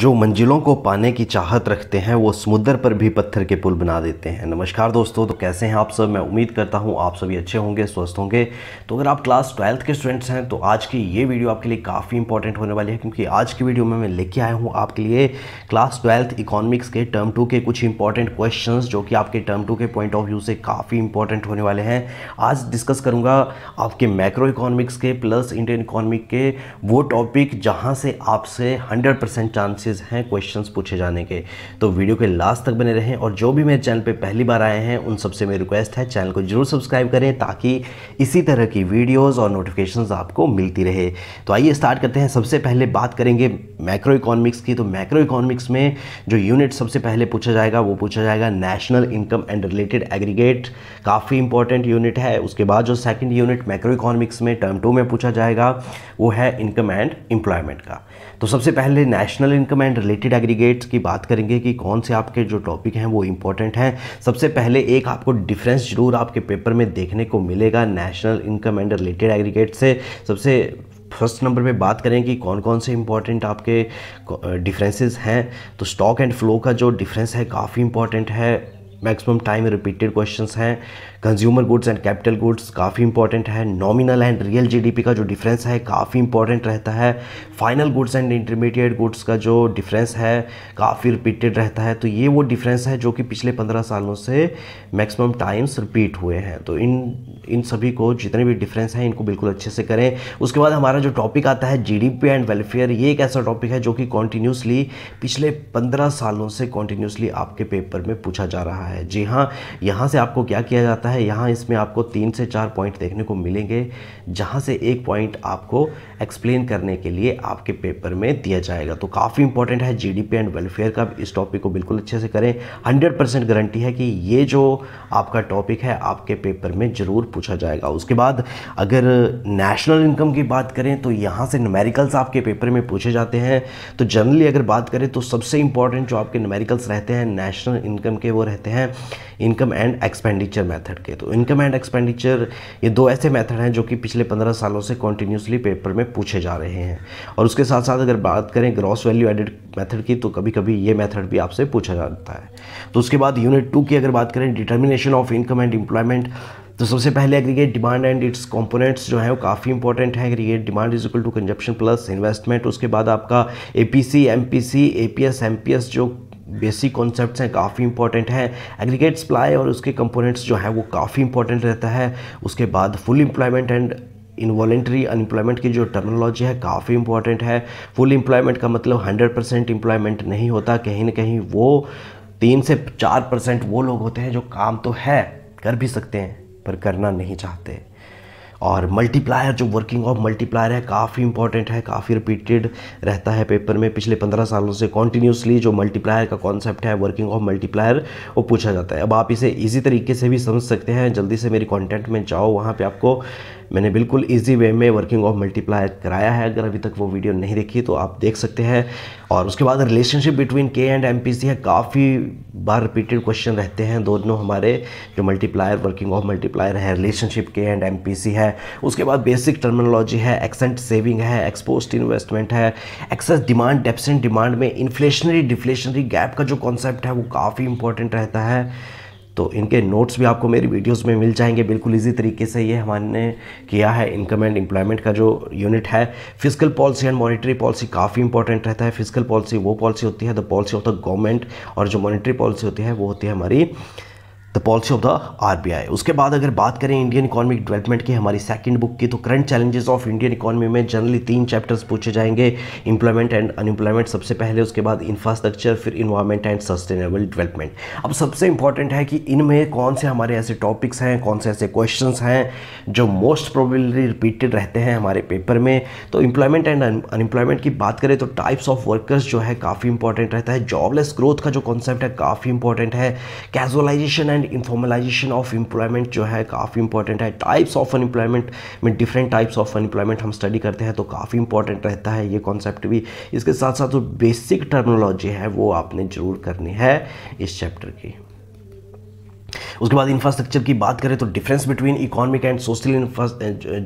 जो मंजिलों को पाने की चाहत रखते हैं वो समुद्र पर भी पत्थर के पुल बना देते हैं नमस्कार दोस्तों तो कैसे हैं आप सब मैं उम्मीद करता हूं आप सभी अच्छे होंगे स्वस्थ होंगे तो अगर आप क्लास ट्वेल्थ के स्टूडेंट्स हैं तो आज की ये वीडियो आपके लिए काफ़ी इंपॉर्टेंट होने वाली है क्योंकि आज की वीडियो में मैं लेके आया हूँ आपके लिए क्लास ट्वेल्थ इकोनॉमिक्स के टर्म टू के कुछ इंपॉर्टेंट क्वेश्चन जो कि आपके टर्म टू के पॉइंट ऑफ व्यू से काफ़ी इंपॉर्टेंट होने वाले हैं आज डिस्कस करूँगा आपके मैक्रो इकोनॉमिक्स के प्लस इंडियन इकोनॉमिक के वो टॉपिक जहाँ से आपसे हंड्रेड चांसेस चांसेस हैं क्वेश्चंस पूछे जाने के तो वीडियो के लास्ट तक बने रहें और जो भी मेरे चैनल पे पहली बार आए हैं उन सबसे मेरी रिक्वेस्ट है चैनल को जरूर सब्सक्राइब करें ताकि इसी तरह की वीडियोज और नोटिफिकेशन आपको मिलती रहे तो आइए स्टार्ट करते हैं सबसे पहले बात करेंगे मैक्रो इकोनॉमिक्स की तो मैक्रो इकोनॉमिक्स में जो यूनिट सबसे पहले पूछा जाएगा वो पूछा जाएगा national income and related aggregate काफ़ी इंपॉर्टेंट यूनिट है उसके बाद जो सेकेंड यूनिट मैक्रो इकोनॉमिक्स में टर्म टू में पूछा जाएगा वो है इनकम एंड एम्प्लॉयमेंट का तो सबसे पहले national income and related aggregates की बात करेंगे कि कौन से आपके जो टॉपिक हैं वो इंपॉर्टेंट हैं सबसे पहले एक आपको डिफरेंस जरूर आपके पेपर में देखने को मिलेगा national income and related aggregate से सबसे फर्स्ट नंबर पे बात करें कि कौन कौन से इंपॉर्टेंट आपके डिफरेंसेस हैं तो स्टॉक एंड फ्लो का जो डिफरेंस है काफ़ी इंपॉर्टेंट है मैक्सिमम टाइम रिपीटेड क्वेश्चन हैं consumer goods and capital goods काफ़ी इंपॉर्टेंट है नॉमिनल एंड रियल जीडीपी का जो डिफरेंस है काफ़ी इंपॉर्टेंट रहता है final goods and intermediate goods का जो डिफरेंस है काफ़ी रिपीटेड रहता है तो ये वो डिफरेंस है जो कि पिछले पंद्रह सालों से मैक्सिमम टाइम्स रिपीट हुए हैं तो इन इन सभी को जितने भी डिफरेंस हैं इनको बिल्कुल अच्छे से करें उसके बाद हमारा जो टॉपिक आता है जी एंड वेलफेयर ये एक ऐसा टॉपिक है जो कि कॉन्टीन्यूसली पिछले पंद्रह सालों से कॉन्टीन्यूसली आपके पेपर में पूछा जा रहा है है जी हाँ यहाँ से आपको क्या किया जाता है यहाँ इसमें आपको तीन से चार पॉइंट देखने को मिलेंगे जहाँ से एक पॉइंट आपको एक्सप्लेन करने के लिए आपके पेपर में दिया जाएगा तो काफ़ी इंपॉर्टेंट है जीडीपी एंड वेलफेयर का इस टॉपिक को बिल्कुल अच्छे से करें हंड्रेड परसेंट गारंटी है कि ये जो आपका टॉपिक है आपके पेपर में ज़रूर पूछा जाएगा उसके बाद अगर नेशनल इनकम की बात करें तो यहाँ से नमेरिकल्स आपके पेपर में पूछे जाते हैं तो जनरली अगर बात करें तो सबसे इंपॉर्टेंट जो आपके नमेरिकल्स रहते हैं नेशनल इनकम के वो रहते हैं है इनकम एंड एक्सपेंडिचर मेथड के तो इनकम एंड एक्सपेंडिचर ये दो ऐसे मेथड हैं जो कि पिछले पंद्रह सालों से कॉन्टीन्यूसली पेपर में पूछे जा रहे हैं और उसके साथ साथ अगर बात करें ग्रॉस वैल्यू एडिड मेथड की तो कभी कभी ये मेथड भी आपसे पूछा जाता है तो उसके बाद यूनिट टू की अगर बात करें determination of income and employment तो सबसे पहले aggregate demand and its components जो है वो काफ़ी इंपॉर्टेंट है aggregate demand is equal to consumption plus investment उसके बाद आपका एपीसी एमपीसी एपीएस एमपीएस जो बेसिक कॉन्सेप्ट्स हैं काफ़ी इंपॉर्टेंट हैं एग्रीगेट सप्लाई और उसके कंपोनेंट्स जो हैं वो काफ़ी इंपॉर्टेंट रहता है उसके बाद full employment and involuntary unemployment की जो टर्मिनोलॉजी है काफ़ी इंपॉर्टेंट है फुल इम्प्लॉयमेंट का मतलब 100 परसेंट इम्प्लॉयमेंट नहीं होता कहीं ना कहीं वो तीन से चार परसेंट वो लोग होते हैं जो काम तो है कर भी सकते हैं पर करना नहीं चाहते और मल्टीप्लायर जो वर्किंग ऑफ मल्टीप्लायर है काफ़ी इंपॉर्टेंट है काफ़ी रिपीटेड रहता है पेपर में पिछले पंद्रह सालों से कॉन्टीन्यूसली जो मल्टीप्लायर का कॉन्सेप्ट है वर्किंग ऑफ मल्टीप्लायर वो पूछा जाता है अब आप इसे ईजी तरीके से भी समझ सकते हैं जल्दी से मेरी कॉन्टेंट में जाओ वहाँ पर आपको मैंने बिल्कुल ईजी वे में वर्किंग ऑफ मल्टीप्लायर कराया है अगर अभी तक वो वीडियो नहीं देखी तो आप देख सकते हैं और उसके बाद relationship between K and M P C है काफ़ी बार रिपीटेड क्वेश्चन रहते हैं दोनों हमारे जो मल्टीप्लायर वर्किंग ऑफ मल्टीप्लायर है relationship K and M P C है है उसके बाद बेसिक टर्मिनोलॉजी है एक्सेंट सेविंग है एक्सपोस्ट इन्वेस्टमेंट है एक्सेस डिमांड डेफिसेंट डिमांड में इन्फ्लेशनरी डिफ्लेशनरी गैप का जो कॉन्सेप्ट है वो काफ़ी इंपॉर्टेंट रहता है तो इनके नोट्स भी आपको मेरी वीडियोस में मिल जाएंगे बिल्कुल इजी तरीके से ये हमने किया है इनकम एंड एम्प्लॉयमेंट का जो यूनिट है fiscal policy and monetary policy काफ़ी इंपॉर्टेंट रहता है फिजिकल पॉलिसी वो पॉलिसी होती है the policy of the government और जो मॉनेटरी पॉलिसी होती है वो होती है हमारी the policy of the RBI उसके बाद अगर बात करें इंडियन इकोनॉमिक डेवलपमेंट की हमारी सेकंड बुक की तो current challenges of Indian economy में जनरली तीन चैप्टर्स पूछे जाएंगे इंप्लॉयमेंट एंड अनएम्प्लॉयमेंट सबसे पहले उसके बाद इंफ्रास्ट्रक्चर फिर इन्वायरमेंट एंड सस्टेनेबल डेवलपमेंट अब सबसे इंपॉर्टेंट है कि इनमें कौन से हमारे ऐसे टॉपिक्स हैं कौन से ऐसे क्वेश्चन हैं जो मोस्ट प्रोबेबली रिपीटेड रहते हैं हमारे पेपर में तो इंप्लॉयमेंट एंड अनएम्प्लॉयमेंट की बात करें तो टाइप्स ऑफ वर्कर्स जो है काफ़ी इंपॉर्टेंट रहता है जॉबलेस ग्रोथ का जो कॉन्सेप्ट है काफ़ी इंपॉर्टेंट है casualization and and informalization of employment जो है काफ़ी इंपॉर्टेंट है टाइप्स ऑफ अनएम्प्लॉयमेंट में डिफरेंट टाइप्स ऑफ अनएम्प्लॉयमेंट हम स्टडी करते हैं तो काफ़ी इंपॉर्टेंट रहता है ये कॉन्सेप्ट भी इसके साथ साथ जो तो बेसिक टर्मोलॉजी है वो आपने ज़रूर करनी है इस चैप्टर की उसके बाद इंफ्रास्ट्रक्चर की बात करें तो difference between economic and social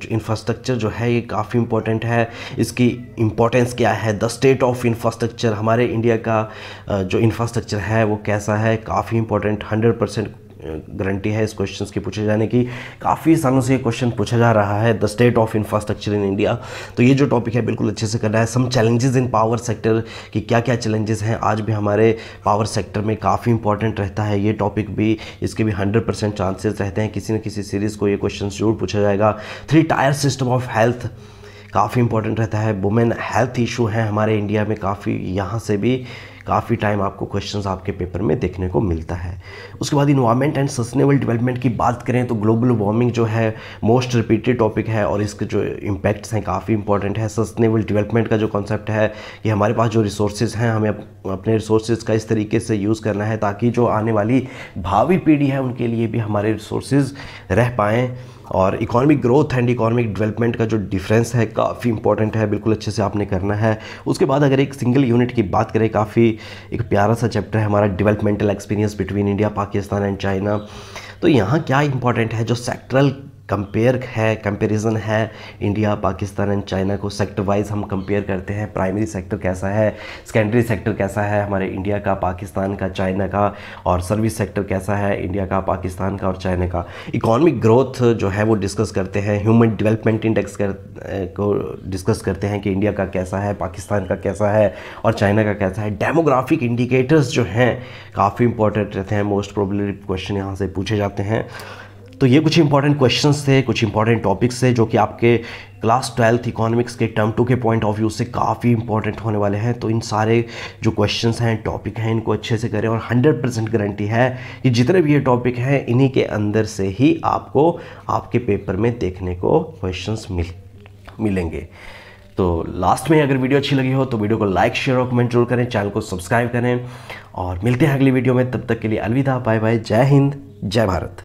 infrastructure जो है ये काफ़ी इंपॉर्टेंट है इसकी इंपॉर्टेंस क्या है द स्टेट ऑफ इंफ्रास्ट्रक्चर हमारे इंडिया का जो इंफ्रास्ट्रक्चर है वो कैसा है काफ़ी इंपॉर्टेंट हंड्रेड परसेंट गारंटी है इस क्वेश्चन के पूछे जाने की काफ़ी सालों से ये क्वेश्चन पूछा जा रहा है the state of infrastructure in India तो ये जो टॉपिक है बिल्कुल अच्छे से करना है some challenges in power sector कि क्या क्या चैलेंजेस हैं आज भी हमारे पावर सेक्टर में काफ़ी इंपॉर्टेंट रहता है ये टॉपिक भी इसके भी हंड्रेड परसेंट चांसेस रहते हैं किसी न किसी सीरीज़ को ये क्वेश्चन जरूर पूछा जाएगा three tier system of health काफ़ी इंपॉर्टेंट रहता है वुमेन हेल्थ इशू है हमारे इंडिया में काफ़ी यहाँ से भी काफ़ी टाइम आपको क्वेश्चन आपके पेपर में देखने को मिलता है उसके बाद इन्वायरमेंट एंड सस्टेनेबल डेवलपमेंट की बात करें तो ग्लोबल वार्मिंग जो है मोस्ट रिपीटेड टॉपिक है और इसके जो इम्पैक्ट्स हैं काफ़ी इंपॉर्टेंट है सस्टेनेबल डेवलपमेंट का जो कॉन्सेप्ट है कि हमारे पास जो रिसोर्सेज हैं हमें अपने रिसोर्सेज का इस तरीके से यूज़ करना है ताकि जो आने वाली भावी पीढ़ी है उनके लिए भी हमारे रिसोर्सेज रह पाएँ और economic growth and economic development का जो डिफरेंस है काफ़ी इंपॉर्टेंट है बिल्कुल अच्छे से आपने करना है उसके बाद अगर एक सिंगल यूनिट की बात करें काफ़ी एक प्यारा सा चैप्टर है हमारा developmental experience between India Pakistan and China तो यहाँ क्या इंपॉर्टेंट है जो सेक्ट्रल कंपेयर है कंपैरिजन है इंडिया पाकिस्तान एंड चाइना को सेक्टर वाइज हम कंपेयर करते हैं प्राइमरी सेक्टर कैसा है सेकेंडरी सेक्टर कैसा है हमारे इंडिया का पाकिस्तान का चाइना का और सर्विस सेक्टर कैसा है इंडिया का पाकिस्तान का और चाइना का इकोनॉमिक ग्रोथ जो है वो डिस्कस करते हैं ह्यूमन डेवलपमेंट इंडेक्स कर को डिस्कस करते हैं कि इंडिया का कैसा है पाकिस्तान का कैसा है और चाइना का कैसा है डेमोग्राफिक इंडिकेटर्स जो हैं काफ़ी इंपॉर्टेंट रहते हैं मोस्ट प्रोबली क्वेश्चन यहाँ से पूछे जाते हैं तो ये कुछ इंपॉर्टेंट क्वेश्चंस थे कुछ इंपॉर्टेंट टॉपिक्स थे जो कि आपके क्लास ट्वेल्थ इकोनॉमिक्स के टर्म टू के पॉइंट ऑफ व्यू से काफ़ी इंपॉर्टेंट होने वाले हैं तो इन सारे जो क्वेश्चंस हैं टॉपिक हैं इनको अच्छे से करें और 100 परसेंट गारंटी है कि जितने भी ये टॉपिक हैं इन्हीं के अंदर से ही आपको आपके पेपर में देखने को क्वेश्चन मिल मिलेंगे तो लास्ट में अगर वीडियो अच्छी लगी हो तो वीडियो को लाइक शेयर और कमेंट जरूर करें चैनल को सब्सक्राइब करें और मिलते हैं अगली वीडियो में तब तक के लिए अलविदा बाय बाय जय हिंद जय भारत